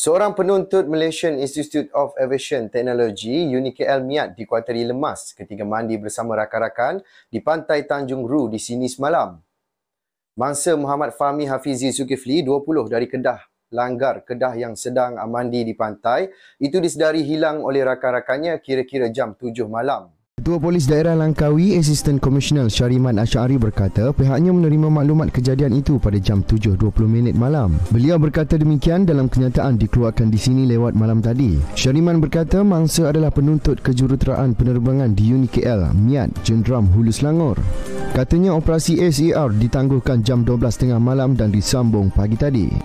Seorang penuntut Malaysian Institute of Aviation Technology, UNIKL Miat dikuatiri lemas ketika mandi bersama rakan-rakan di pantai Tanjung Ru di sini semalam. Mangsa Muhammad Fahmi Hafizi Zulkifli, 20 dari Kedah, langgar Kedah yang sedang mandi di pantai, itu disedari hilang oleh rakan-rakannya kira-kira jam 7 malam Ketua Polis Daerah Langkawi, Assistant Commissioner Syariman Asyari berkata pihaknya menerima maklumat kejadian itu pada jam 7.20 minit malam. Beliau berkata demikian dalam kenyataan dikeluarkan di sini lewat malam tadi. Syariman berkata mangsa adalah penuntut kejuruteraan penerbangan di UniKL, KL, Miat, Jendram, Hulu Selangor. Katanya operasi SER ditangguhkan jam 12.30 malam dan disambung pagi tadi.